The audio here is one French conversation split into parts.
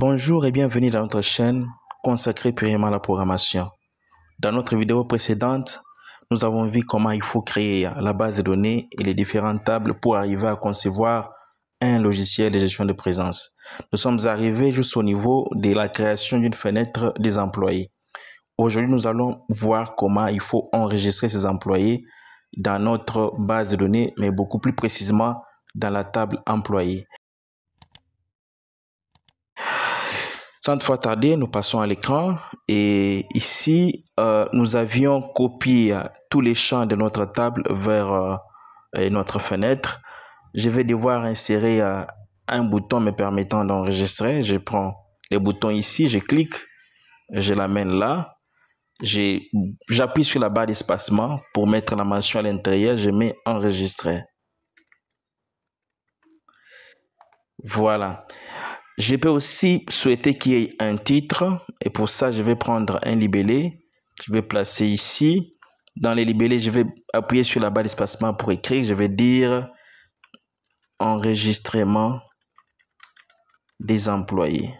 Bonjour et bienvenue dans notre chaîne consacrée purement à la programmation. Dans notre vidéo précédente, nous avons vu comment il faut créer la base de données et les différentes tables pour arriver à concevoir un logiciel de gestion de présence. Nous sommes arrivés jusqu'au niveau de la création d'une fenêtre des employés. Aujourd'hui, nous allons voir comment il faut enregistrer ces employés dans notre base de données, mais beaucoup plus précisément dans la table employés. Sans trop tarder, nous passons à l'écran et ici, euh, nous avions copié tous les champs de notre table vers euh, notre fenêtre. Je vais devoir insérer euh, un bouton me permettant d'enregistrer. Je prends le bouton ici, je clique, je l'amène là. J'appuie sur la barre d'espacement pour mettre la mention à l'intérieur. Je mets enregistrer. Voilà. Je peux aussi souhaiter qu'il y ait un titre et pour ça, je vais prendre un libellé. Je vais placer ici. Dans les libellés, je vais appuyer sur la barre d'espacement pour écrire. Je vais dire enregistrement des employés.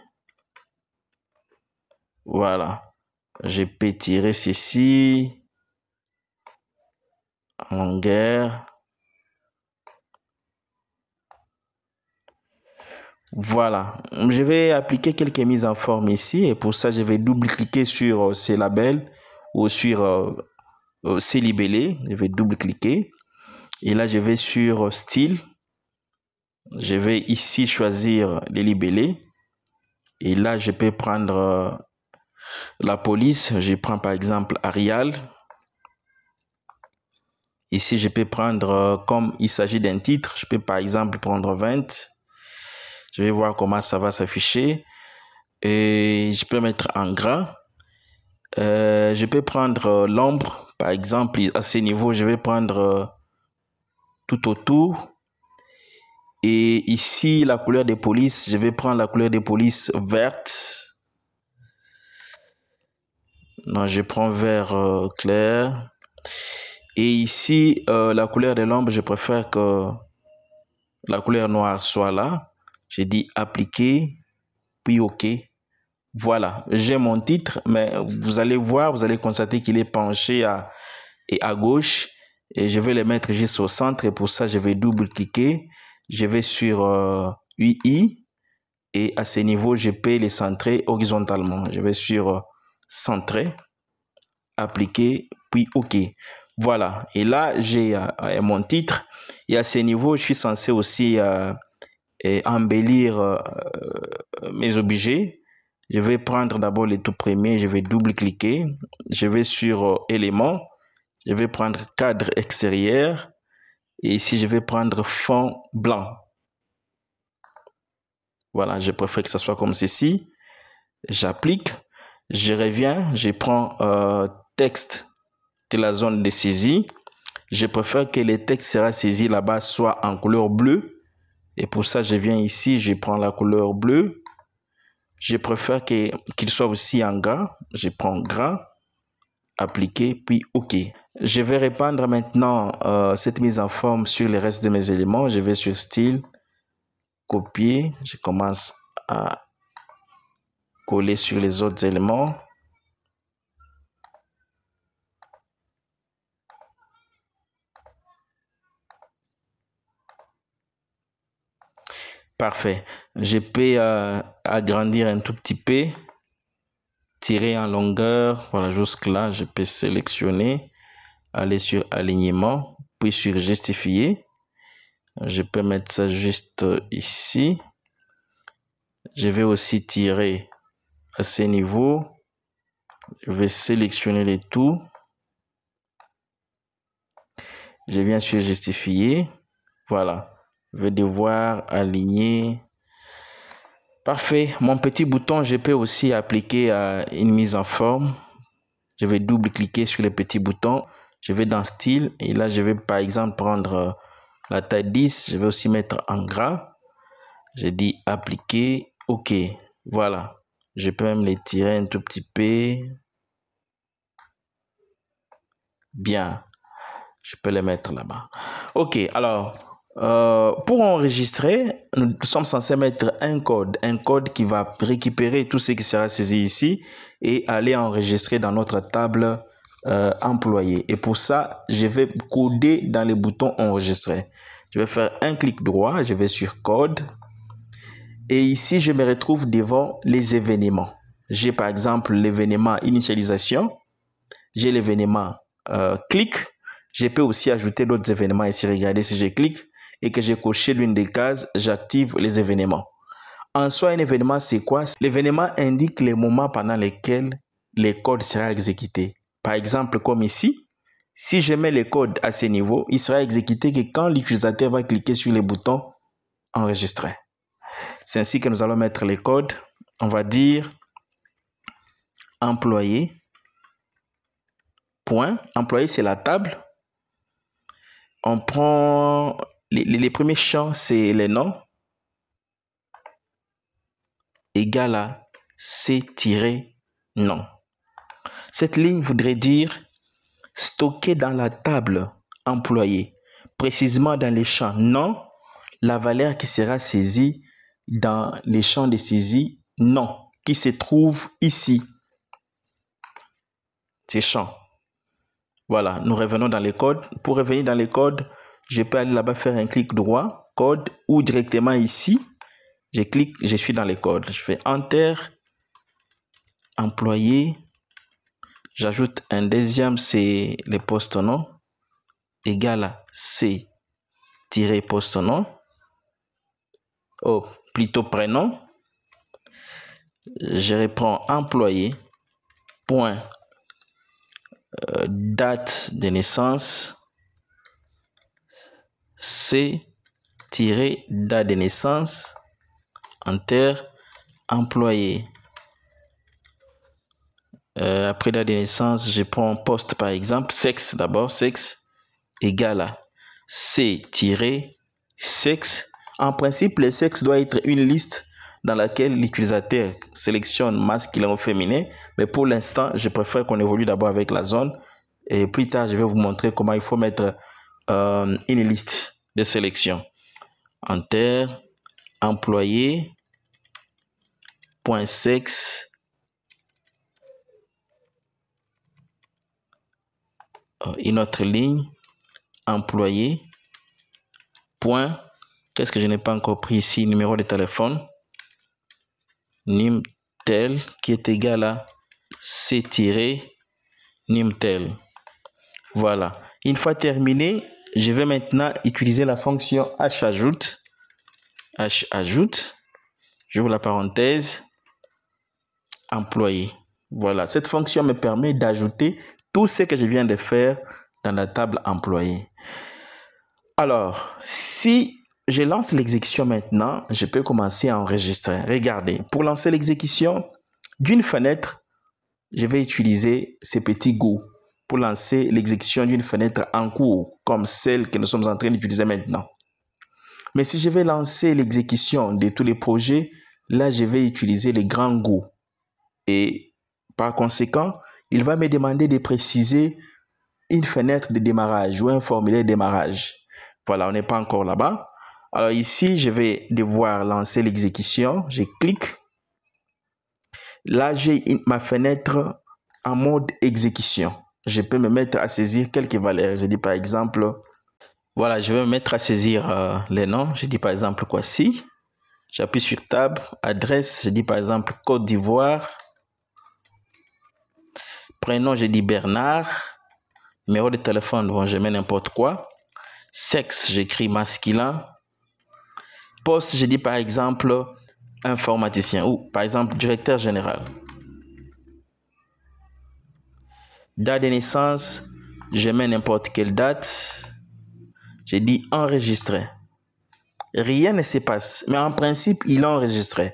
Voilà. Je peux tirer ceci en longueur. Voilà, je vais appliquer quelques mises en forme ici et pour ça je vais double-cliquer sur euh, ces labels ou sur euh, euh, ces libellés. Je vais double-cliquer et là je vais sur style. Je vais ici choisir les libellés et là je peux prendre la police. Je prends par exemple Arial. Ici je peux prendre comme il s'agit d'un titre, je peux par exemple prendre 20. Je vais voir comment ça va s'afficher. Et je peux mettre en gras. Euh, je peux prendre euh, l'ombre, par exemple, à ce niveau, je vais prendre euh, tout autour. Et ici, la couleur des polices, je vais prendre la couleur des polices verte. Non, je prends vert clair. Et ici, la couleur de l'ombre, je préfère que la couleur noire soit là. J'ai dit appliquer, puis OK. Voilà, j'ai mon titre, mais vous allez voir, vous allez constater qu'il est penché à, et à gauche. Et je vais le mettre juste au centre. Et pour ça, je vais double-cliquer. Je vais sur UI. Euh, et à ce niveau, je peux les centrer horizontalement. Je vais sur euh, Centrer, Appliquer, puis OK. Voilà. Et là, j'ai euh, mon titre. Et à ce niveau, je suis censé aussi et embellir euh, euh, mes objets, je vais prendre d'abord les tout premiers, je vais double-cliquer, je vais sur euh, éléments, je vais prendre cadre extérieur et ici je vais prendre fond blanc. Voilà, je préfère que ça soit comme ceci. J'applique, je reviens, je prends texte de la zone de saisie. Je préfère que le texte sera saisi là-bas soit en couleur bleue et pour ça, je viens ici, je prends la couleur bleue. Je préfère qu'il soit aussi en gras. Je prends gras, appliquer, puis OK. Je vais répandre maintenant euh, cette mise en forme sur le reste de mes éléments. Je vais sur style, copier. Je commence à coller sur les autres éléments. Parfait. Je peux euh, agrandir un tout petit peu, tirer en longueur. Voilà, jusque là, je peux sélectionner, aller sur alignement, puis sur justifier. Je peux mettre ça juste ici. Je vais aussi tirer à ces niveaux, Je vais sélectionner les tout. Je viens sur justifier. Voilà vais devoir aligner. Parfait. Mon petit bouton, je peux aussi appliquer à une mise en forme. Je vais double-cliquer sur le petit bouton. Je vais dans style et là, je vais par exemple prendre euh, la taille 10. Je vais aussi mettre en gras. Je dis appliquer. OK. Voilà. Je peux même tirer un tout petit peu. Bien. Je peux les mettre là-bas. OK. Alors, euh, pour enregistrer, nous sommes censés mettre un code, un code qui va récupérer tout ce qui sera saisi ici et aller enregistrer dans notre table euh, employée. Et pour ça, je vais coder dans le bouton enregistrer. Je vais faire un clic droit, je vais sur code et ici je me retrouve devant les événements. J'ai par exemple l'événement initialisation, j'ai l'événement euh, clic, je peux aussi ajouter d'autres événements ici. Regardez si je clique, et que j'ai coché l'une des cases, j'active les événements. En soi, un événement, c'est quoi L'événement indique les moments pendant lesquels les codes sera exécuté. Par exemple, comme ici, si je mets le code à ce niveau, il sera exécuté que quand l'utilisateur va cliquer sur le bouton enregistrer. C'est ainsi que nous allons mettre les codes. On va dire employé. Point. Employé, c'est la table. On prend les, premiers champs, c'est les noms égal à C-nom. Cette ligne voudrait dire stocker dans la table employée, précisément dans les champs nom, la valeur qui sera saisie dans les champs de saisie nom, qui se trouve ici. Ces champs. Voilà, nous revenons dans les codes. Pour revenir dans les codes, je peux aller là-bas faire un clic droit, code, ou directement ici. Je clique, je suis dans les codes. Je fais Enter, employé. J'ajoute un deuxième, c'est le poste nom, égal à C-poste nom. Oh, plutôt prénom. Je reprends employé. Point. Euh, date de naissance C date de naissance, enter, employé. Euh, après date de naissance, je prends poste par exemple, sexe d'abord, sexe égale à C sexe. En principe, le sexe doit être une liste dans laquelle l'utilisateur sélectionne masculin ou féminin, mais pour l'instant, je préfère qu'on évolue d'abord avec la zone et plus tard, je vais vous montrer comment il faut mettre euh, une liste de sélection. Enter, employé, point sexe, euh, une autre ligne, employé, point, qu'est-ce que je n'ai pas encore pris ici, numéro de téléphone, nimtel, qui est égal à c-nimtel. Voilà. Une fois terminé, je vais maintenant utiliser la fonction Hajoute. ajoute Je ajoute J'ouvre la parenthèse. Employé. Voilà, cette fonction me permet d'ajouter tout ce que je viens de faire dans la table employé ». Alors, si je lance l'exécution maintenant, je peux commencer à enregistrer. Regardez, pour lancer l'exécution, d'une fenêtre, je vais utiliser ces petits goûts pour lancer l'exécution d'une fenêtre en cours, comme celle que nous sommes en train d'utiliser maintenant. Mais si je vais lancer l'exécution de tous les projets, là, je vais utiliser les grands goûts. Et par conséquent, il va me demander de préciser une fenêtre de démarrage ou un formulaire de démarrage. Voilà, on n'est pas encore là-bas. Alors ici, je vais devoir lancer l'exécution. Je clique. Là, j'ai ma fenêtre en mode exécution je peux me mettre à saisir quelques valeurs. Je dis par exemple, voilà, je vais me mettre à saisir euh, les noms. Je dis par exemple quoi si. J'appuie sur Tab, adresse, je dis par exemple Côte d'Ivoire. Prénom, je dis Bernard. Numéro de téléphone, bon, je mets n'importe quoi. Sexe, j'écris masculin. Poste, je dis par exemple informaticien ou par exemple directeur général. Date de naissance, je mets n'importe quelle date. Je dis enregistrer. Rien ne se passe, mais en principe, il a enregistré.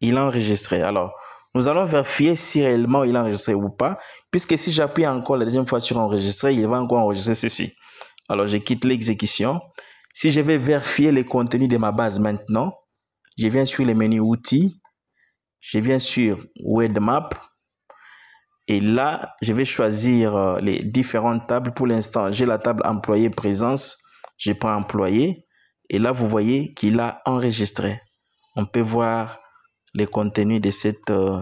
Il a enregistré. Alors, nous allons vérifier si réellement il a enregistré ou pas, puisque si j'appuie encore la deuxième fois sur enregistrer, il va encore enregistrer ceci. Alors, je quitte l'exécution. Si je vais vérifier le contenu de ma base maintenant, je viens sur le menu outils, je viens sur webmap. Et là, je vais choisir euh, les différentes tables. Pour l'instant, j'ai la table employé présence. Je prends employé. Et là, vous voyez qu'il a enregistré. On peut voir les contenus de cette... Euh,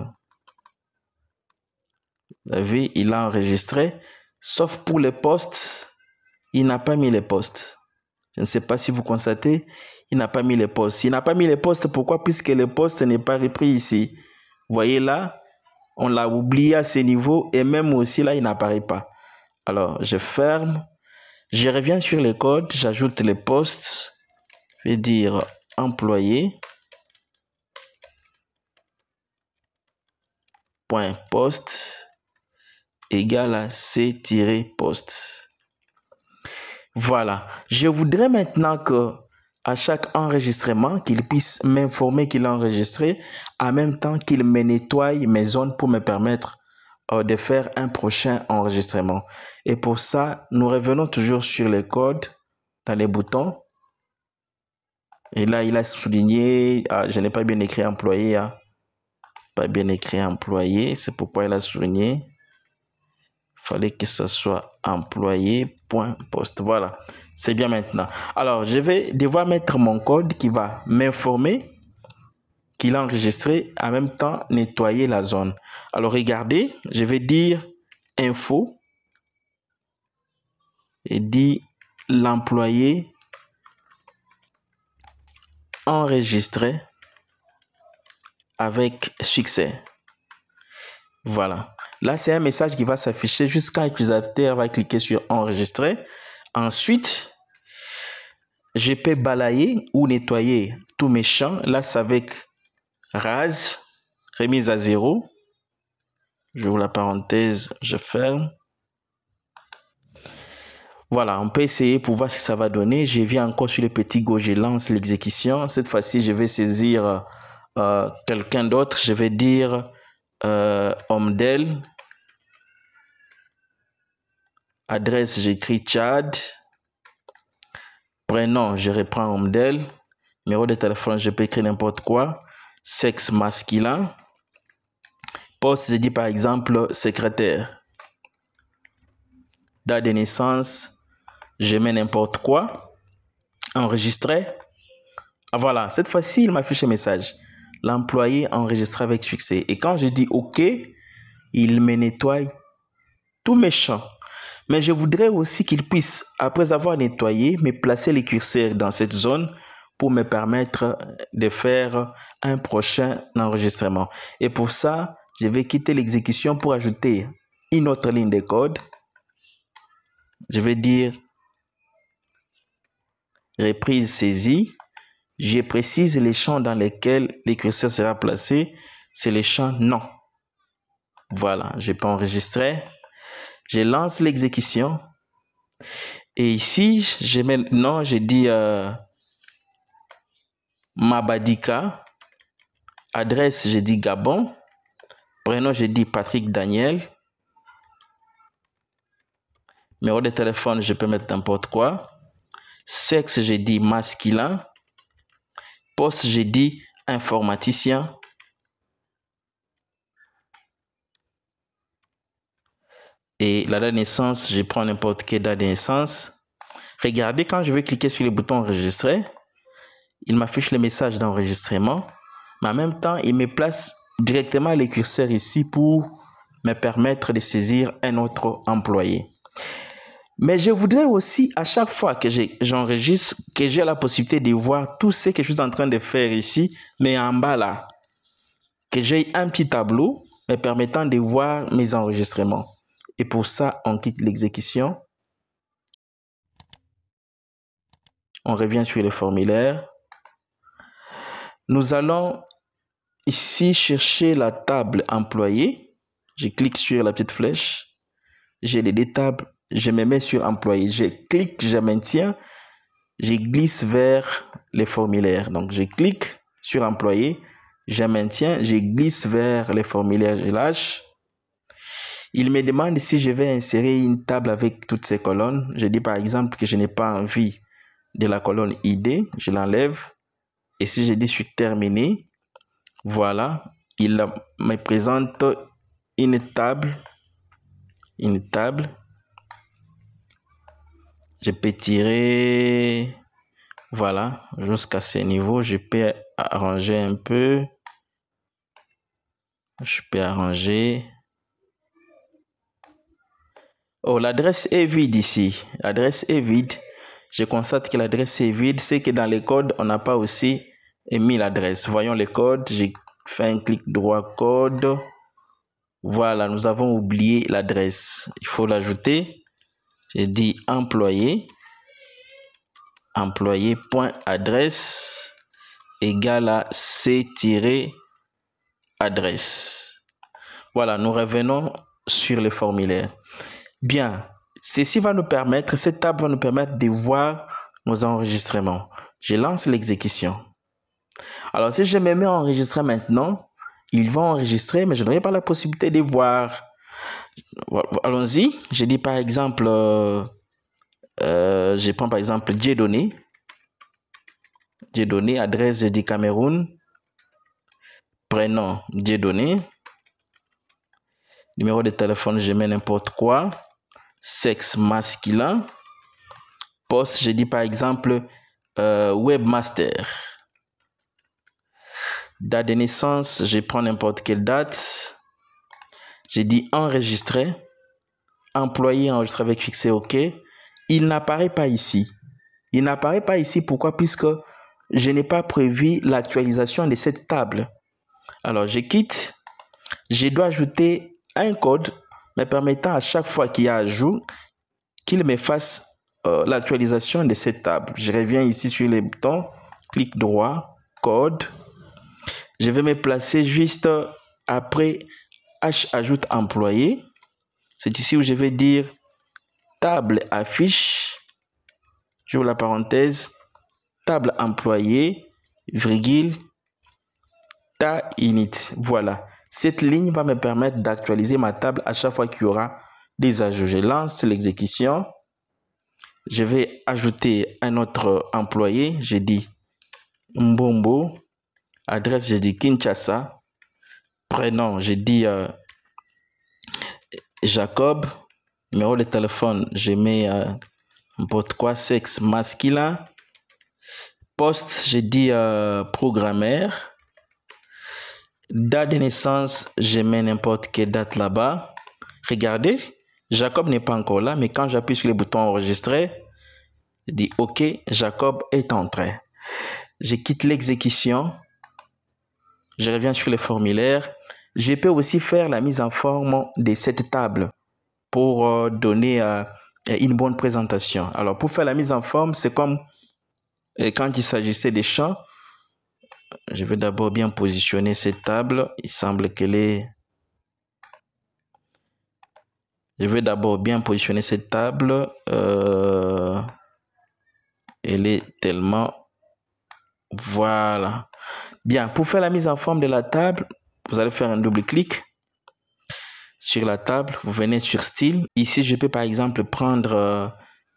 vous avez, il a enregistré. Sauf pour les postes, il n'a pas mis les postes. Je ne sais pas si vous constatez, il n'a pas mis les postes. Il n'a pas mis les postes, pourquoi Puisque le postes n'est pas repris ici. Vous voyez là, on l'a oublié à ce niveau et même aussi là, il n'apparaît pas. Alors, je ferme. Je reviens sur les codes. J'ajoute les postes. Je vais dire employé. Point poste Égal à c post Voilà. Je voudrais maintenant que à chaque enregistrement, qu'il puisse m'informer qu'il a enregistré, en même temps qu'il me nettoie mes zones pour me permettre euh, de faire un prochain enregistrement. Et pour ça, nous revenons toujours sur les codes, dans les boutons. Et là, il a souligné, ah, je n'ai pas bien écrit employé, hein. pas bien écrit employé, c'est pourquoi il a souligné fallait que ce soit employé point Voilà, c'est bien maintenant. Alors, je vais devoir mettre mon code qui va m'informer qu'il a enregistré, en même temps nettoyer la zone. Alors, regardez, je vais dire info et dit l'employé enregistré avec succès. Voilà. Là, c'est un message qui va s'afficher jusqu'à l'utilisateur va cliquer sur enregistrer. Ensuite, je peux balayer ou nettoyer tous mes champs. Là, c'est avec Rase »,« remise à zéro. Je J'ouvre la parenthèse, je ferme. Voilà, on peut essayer pour voir ce que ça va donner. Je viens encore sur le petit go, je lance l'exécution. Cette fois-ci, je vais saisir euh, quelqu'un d'autre. Je vais dire euh, d'elle Adresse, j'écris Tchad. Prénom, je reprends homme Numéro de téléphone, je peux écrire n'importe quoi. Sexe masculin. Poste, je dis par exemple secrétaire. Date de naissance, je mets n'importe quoi. enregistrer, Ah, voilà, cette fois-ci, il m'affiche un message l'employé enregistré avec succès. Et quand je dis OK, il me nettoie tous mes champs. Mais je voudrais aussi qu'il puisse, après avoir nettoyé, me placer les curseurs dans cette zone pour me permettre de faire un prochain enregistrement. Et pour ça, je vais quitter l'exécution pour ajouter une autre ligne de code. Je vais dire reprise saisie. Je précise les champs dans lesquels l'écriture sera placé. C'est les champs non. Voilà, je peux enregistrer. Je lance l'exécution. Et ici, je mets non, je dis euh, Mabadika. Adresse, je dis Gabon. Prénom, je dis Patrick Daniel. Numéro de téléphone, je peux mettre n'importe quoi. Sexe, je dis masculin poste, j'ai dit informaticien. Et la date de naissance, je prends n'importe quelle date de naissance. Regardez, quand je vais cliquer sur le bouton enregistrer, il m'affiche le message d'enregistrement. Mais en même temps, il me place directement les curseurs ici pour me permettre de saisir un autre employé. Mais je voudrais aussi, à chaque fois que j'enregistre, que j'ai la possibilité de voir tout ce que je suis en train de faire ici, mais en bas là, que j'ai un petit tableau me permettant de voir mes enregistrements. Et pour ça, on quitte l'exécution. On revient sur le formulaire. Nous allons ici chercher la table employée. Je clique sur la petite flèche. J'ai les deux tables je me mets sur employé. Je clique, je maintiens, je glisse vers les formulaires. Donc, je clique sur employé, je maintiens, je glisse vers les formulaires, je lâche. Il me demande si je vais insérer une table avec toutes ces colonnes. Je dis par exemple que je n'ai pas envie de la colonne ID, je l'enlève. Et si je dis suis terminé, voilà, il me présente une table, une table je peux tirer, voilà, jusqu'à ce niveau, je peux arranger un peu, je peux arranger. Oh, l'adresse est vide ici. L'adresse est vide. Je constate que l'adresse est vide. C'est que dans les codes, on n'a pas aussi émis l'adresse. Voyons les codes. J'ai fait un clic droit code. Voilà, nous avons oublié l'adresse. Il faut l'ajouter. Je dis employé. Employé.adresse égale à C-adresse. Voilà, nous revenons sur le formulaire. Bien, ceci va nous permettre, cette table va nous permettre de voir nos enregistrements. Je lance l'exécution. Alors, si je me mets à enregistrer maintenant, il va enregistrer, mais je n'aurai pas la possibilité de voir Allons-y. Je dis par exemple, euh, euh, je prends par exemple dieu donné, adresse du Cameroun. Prénom donné, Numéro de téléphone, je mets n'importe quoi. Sexe masculin. Poste, je dis par exemple euh, webmaster. Date de naissance, je prends n'importe quelle date. J'ai dit enregistrer, employé, enregistrer avec fixé OK. Il n'apparaît pas ici. Il n'apparaît pas ici. Pourquoi Puisque je n'ai pas prévu l'actualisation de cette table. Alors, je quitte. Je dois ajouter un code me permettant à chaque fois qu'il y a ajout, qu'il me fasse euh, l'actualisation de cette table. Je reviens ici sur les boutons, clic droit, code. Je vais me placer juste après H ajoute employé. C'est ici où je vais dire table affiche. J'ouvre la parenthèse. Table employé, virgule, ta init. Voilà. Cette ligne va me permettre d'actualiser ma table à chaque fois qu'il y aura des ajouts. Je lance l'exécution. Je vais ajouter un autre employé. Je dis Mbombo. Adresse, je dis Kinshasa prénom, j'ai dit euh, Jacob, numéro de téléphone, je mets n'importe euh, quoi, sexe masculin. Poste, j'ai dit euh, programmeur. Date de naissance, je mets n'importe quelle date là-bas. Regardez, Jacob n'est pas encore là, mais quand j'appuie sur le bouton enregistrer, je dis OK, Jacob est entré. Je quitte l'exécution. Je reviens sur les formulaires. Je peux aussi faire la mise en forme de cette table pour euh, donner euh, une bonne présentation. Alors, pour faire la mise en forme, c'est comme euh, quand il s'agissait des champs. Je vais d'abord bien positionner cette table. Il semble qu'elle est... Je vais d'abord bien positionner cette table. Elle est tellement... Voilà. Bien, pour faire la mise en forme de la table, vous allez faire un double clic sur la table. Vous venez sur style. Ici, je peux par exemple prendre euh,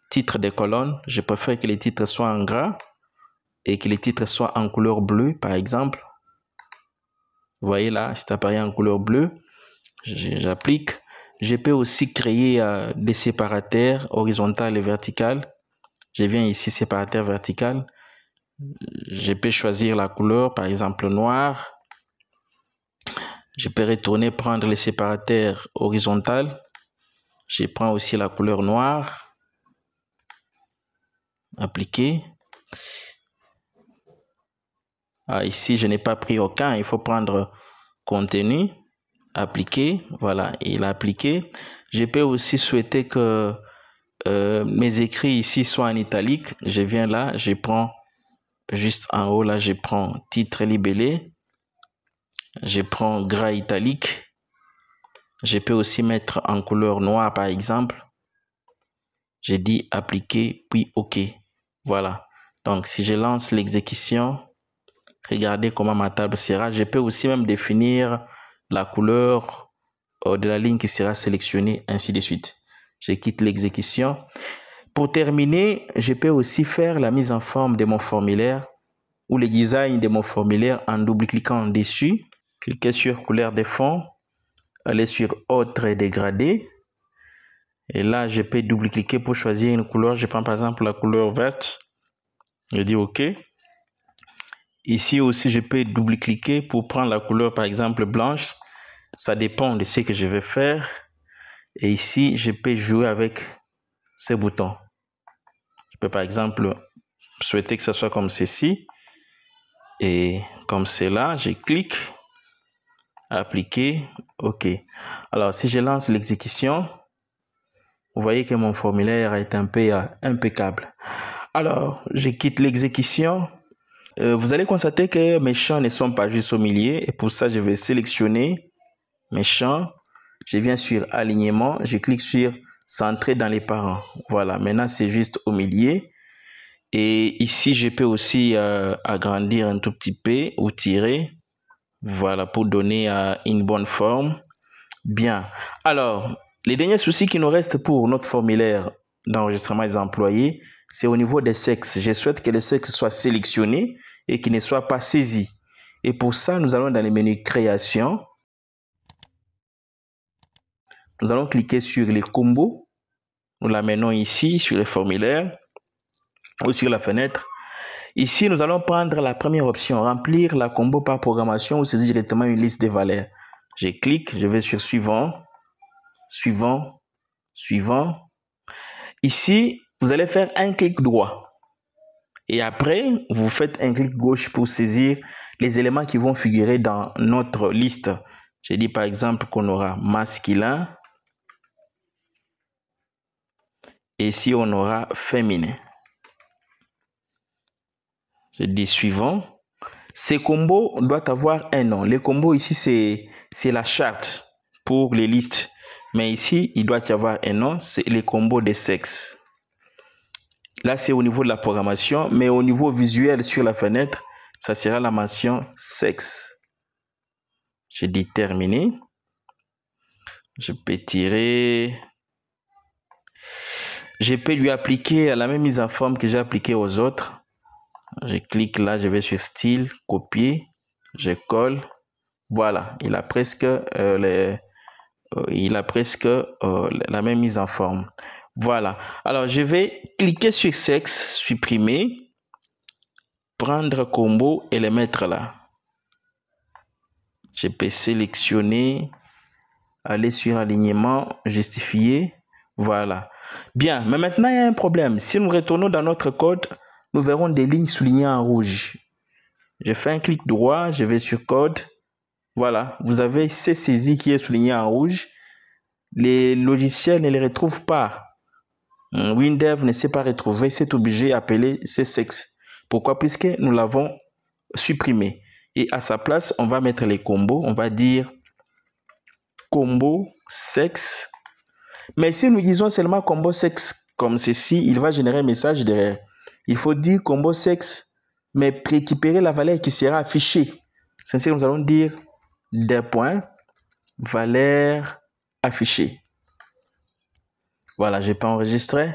titre des colonnes. Je préfère que les titres soient en gras et que les titres soient en couleur bleue, par exemple. Vous voyez là, c'est apparaît en couleur bleue. J'applique. Je peux aussi créer euh, des séparateurs horizontal et vertical. Je viens ici, séparateur vertical. Je peux choisir la couleur, par exemple noir. Je peux retourner prendre les séparateurs horizontal. Je prends aussi la couleur noire. Appliquer. Ah, ici, je n'ai pas pris aucun. Il faut prendre contenu, appliquer. Voilà, il a appliqué. Je peux aussi souhaiter que euh, mes écrits ici soient en italique. Je viens là, je prends juste en haut, là, je prends titre libellé. Je prends gras italique. Je peux aussi mettre en couleur noire, par exemple. J'ai dit appliquer, puis OK. Voilà. Donc, si je lance l'exécution, regardez comment ma table sera. Je peux aussi même définir la couleur euh, de la ligne qui sera sélectionnée, ainsi de suite. Je quitte l'exécution. Pour terminer, je peux aussi faire la mise en forme de mon formulaire ou le design de mon formulaire en double-cliquant dessus. Cliquez sur couleur de fond, allez sur Autres et dégradé. Et là, je peux double-cliquer pour choisir une couleur. Je prends par exemple la couleur verte. Je dis OK. Ici aussi, je peux double-cliquer pour prendre la couleur, par exemple, blanche. Ça dépend de ce que je vais faire. Et ici, je peux jouer avec ces boutons. Je peux par exemple souhaiter que ce soit comme ceci et comme cela, je clique, appliquer, OK. Alors si je lance l'exécution, vous voyez que mon formulaire est un peu euh, impeccable. Alors, je quitte l'exécution. Euh, vous allez constater que mes champs ne sont pas juste au milieu et pour ça, je vais sélectionner mes champs. Je viens sur alignement, je clique sur centré dans les parents. Voilà, maintenant c'est juste au milieu. Et ici, je peux aussi euh, agrandir un tout petit peu ou tirer. Voilà, pour donner euh, une bonne forme. Bien. Alors, les derniers soucis qui nous restent pour notre formulaire d'enregistrement des employés, c'est au niveau des sexes. Je souhaite que les sexes soient sélectionnés et qu'ils ne soient pas saisis. Et pour ça, nous allons dans les menus création. Nous allons cliquer sur les combos. Nous l'amenons ici sur les formulaires ou sur la fenêtre. Ici, nous allons prendre la première option, remplir la combo par programmation ou saisir directement une liste des valeurs. Je clique, je vais sur suivant, suivant, suivant. Ici, vous allez faire un clic droit. Et après, vous faites un clic gauche pour saisir les éléments qui vont figurer dans notre liste. J'ai dit par exemple qu'on aura masculin, Et ici, on aura féminin. Je dis suivant. Ces combos doivent avoir un nom. Les combos ici, c'est la charte pour les listes. Mais ici, il doit y avoir un nom. C'est les combos de sexe. Là, c'est au niveau de la programmation. Mais au niveau visuel sur la fenêtre, ça sera la mention sexe. Je dis terminé. Je peux tirer je peux lui appliquer la même mise en forme que j'ai appliquée aux autres. Je clique là, je vais sur style, copier, je colle. Voilà, il a presque, euh, euh, il a presque euh, la même mise en forme. Voilà, alors je vais cliquer sur sexe, supprimer, prendre combo et le mettre là. Je peux sélectionner, aller sur alignement, justifier voilà. Bien, mais maintenant il y a un problème. Si nous retournons dans notre code, nous verrons des lignes soulignées en rouge. Je fais un clic droit, je vais sur code. Voilà, vous avez C saisie qui est souligné en rouge. Les logiciels ne les retrouvent pas. Hmm, Windev ne sait pas retrouver cet objet appelé c Pourquoi Puisque nous l'avons supprimé. Et à sa place, on va mettre les combos. On va dire combo sexe mais si nous disons seulement combo sexe comme ceci, il va générer un message derrière. Il faut dire combo sexe, mais récupérer la valeur qui sera affichée. C'est que nous allons dire des points, valeur affichée. Voilà, je n'ai pas enregistré.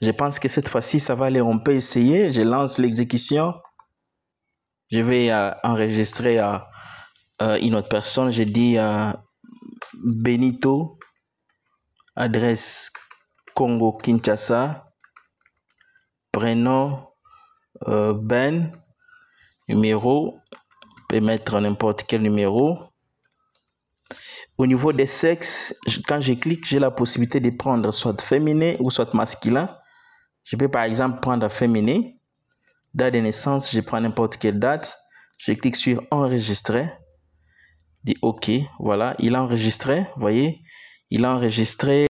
Je pense que cette fois-ci, ça va aller. On peut essayer. Je lance l'exécution. Je vais euh, enregistrer à euh, euh, une autre personne. Je dis Benito adresse Congo Kinshasa, prénom euh, Ben, numéro, on peut mettre n'importe quel numéro. Au niveau des sexes, quand je clique, j'ai la possibilité de prendre soit féminin ou soit masculin. Je peux par exemple prendre féminin. Date de naissance, je prends n'importe quelle date. Je clique sur enregistrer. Dis OK, voilà, il a enregistré, voyez, il a enregistré